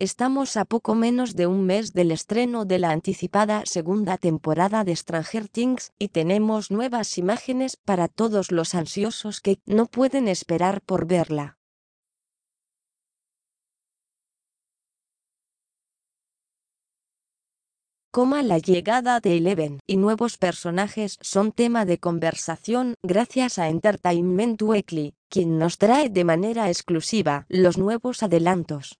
Estamos a poco menos de un mes del estreno de la anticipada segunda temporada de Stranger Things y tenemos nuevas imágenes para todos los ansiosos que no pueden esperar por verla. Como la llegada de Eleven y nuevos personajes son tema de conversación gracias a Entertainment Weekly, quien nos trae de manera exclusiva los nuevos adelantos.